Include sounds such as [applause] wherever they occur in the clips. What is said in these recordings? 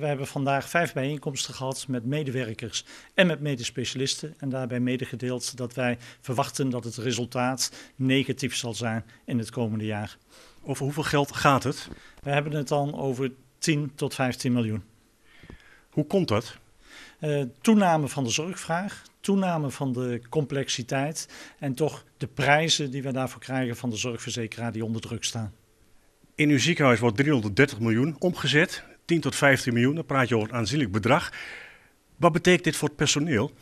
We hebben vandaag vijf bijeenkomsten gehad met medewerkers en met medespecialisten. En daarbij medegedeeld dat wij verwachten dat het resultaat negatief zal zijn in het komende jaar. Over hoeveel geld gaat het? We hebben het dan over 10 tot 15 miljoen. Hoe komt dat? Eh, toename van de zorgvraag, toename van de complexiteit en toch de prijzen die we daarvoor krijgen van de zorgverzekeraar die onder druk staan. In uw ziekenhuis wordt 330 miljoen omgezet. 10 tot 15 miljoen, dan praat je over een aanzienlijk bedrag. Wat betekent dit voor het personeel?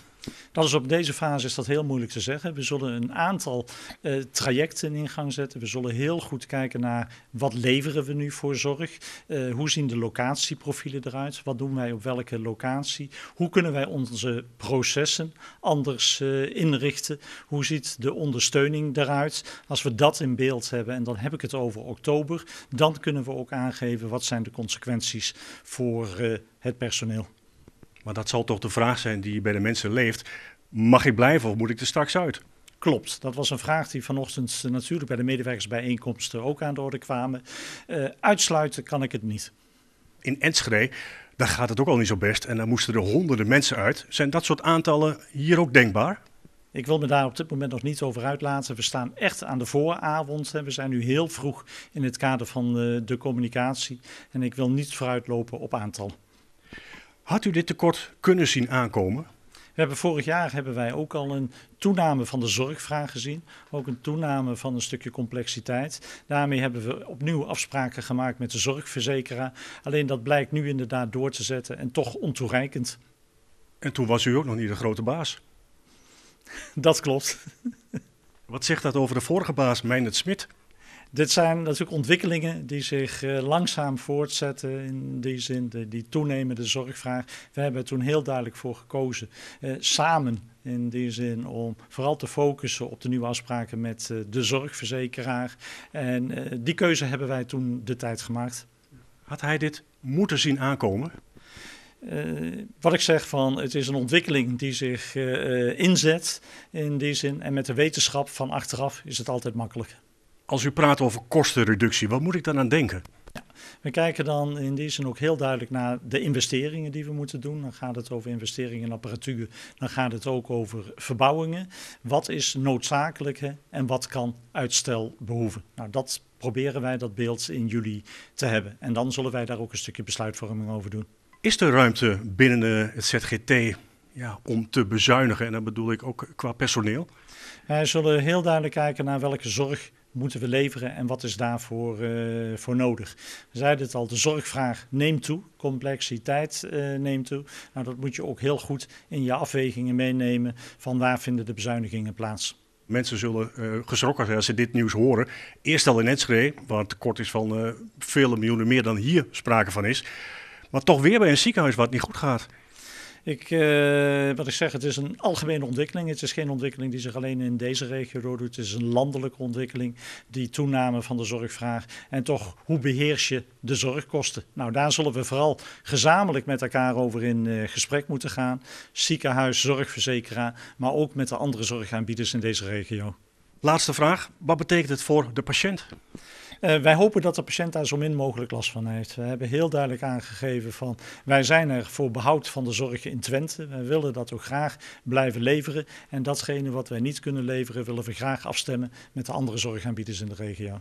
Dat is op deze fase is dat heel moeilijk te zeggen. We zullen een aantal eh, trajecten in gang zetten. We zullen heel goed kijken naar wat leveren we nu voor zorg. Eh, hoe zien de locatieprofielen eruit? Wat doen wij op welke locatie? Hoe kunnen wij onze processen anders eh, inrichten? Hoe ziet de ondersteuning eruit? Als we dat in beeld hebben, en dan heb ik het over oktober, dan kunnen we ook aangeven wat zijn de consequenties voor het personeel. Maar dat zal toch de vraag zijn die bij de mensen leeft. Mag ik blijven of moet ik er straks uit? Klopt, dat was een vraag die vanochtend eh, natuurlijk bij de medewerkersbijeenkomsten ook aan de orde kwamen. Eh, uitsluiten kan ik het niet. In Enschede, daar gaat het ook al niet zo best en daar moesten er honderden mensen uit. Zijn dat soort aantallen hier ook denkbaar? Ik wil me daar op dit moment nog niet over uitlaten. We staan echt aan de vooravond. en We zijn nu heel vroeg in het kader van eh, de communicatie. En ik wil niet vooruitlopen op aantal. Had u dit tekort kunnen zien aankomen? We hebben vorig jaar hebben wij ook al een toename van de zorgvraag gezien. Ook een toename van een stukje complexiteit. Daarmee hebben we opnieuw afspraken gemaakt met de zorgverzekeraar. Alleen dat blijkt nu inderdaad door te zetten en toch ontoereikend. En toen was u ook nog niet de grote baas. [laughs] Dat klopt. Wat zegt dat over de vorige baas, Meijnerd Smit? dit zijn natuurlijk ontwikkelingen die zich eh, langzaam voortzetten. In die zin, die toenemende zorgvraag. We hebben er toen heel duidelijk voor gekozen. Eh, samen in die zin om vooral te focussen op de nieuwe afspraken met eh, de zorgverzekeraar. En die keuze hebben wij toen de tijd gemaakt. Had hij dit moeten zien aankomen? wat ik zeg van het is een ontwikkeling die zich inzet in die zin. En met de wetenschap van achteraf is het altijd makkelijk. Als u praat over kostenreductie, wat moet ik dan aan denken? Ja, we kijken dan in die zin ook heel duidelijk naar de investeringen die we moeten doen. Dan gaat het over investeringen in apparatuur, dan gaat het ook over verbouwingen. Wat is noodzakelijk en wat kan uitstel behoeven? Nou, dat proberen wij dat beeld in juli te hebben. En dan zullen wij daar ook een stukje besluitvorming over doen. Is er ruimte binnen eh, het ZGT ja, om te bezuinigen? En dan bedoel ik ook qua personeel. Wij zullen heel duidelijk kijken naar welke zorg moeten we leveren en wat is daarvoor eh, voor nodig? We zeiden het al, de zorgvraag neemt toe, complexiteit eh, neemt toe. Nou, dat moet je ook heel goed in je afwegingen meenemen van waar vinden de bezuinigingen plaats. Mensen zullen eh, geschrokken zijn als ze dit nieuws horen. Eerst al in Enschede, waar het tekort is van vele miljoenen meer dan hier sprake van is. Maar toch weer bij een ziekenhuis wat niet goed gaat. Ik, uh, wat ik zeg, het is een algemene ontwikkeling. Het is geen ontwikkeling die zich alleen in deze regio doet. Het is een landelijke ontwikkeling, die toename van de zorgvraag. En toch, hoe beheers je de zorgkosten? Nou, daar zullen we vooral gezamenlijk met elkaar over in eh, gesprek moeten gaan. Ziekenhuis, zorgverzekeraar, maar ook met de andere zorgaanbieders in deze regio. Laatste vraag, wat betekent het voor de patiënt? Eh, wij hopen dat de patiënt daar zo min mogelijk last van heeft. We hebben heel duidelijk aangegeven van wij zijn er voor behoud van de zorg in Twente. Wij willen dat ook graag blijven leveren. En datgene wat wij niet kunnen leveren, willen we graag afstemmen met de andere zorgaanbieders in de regio.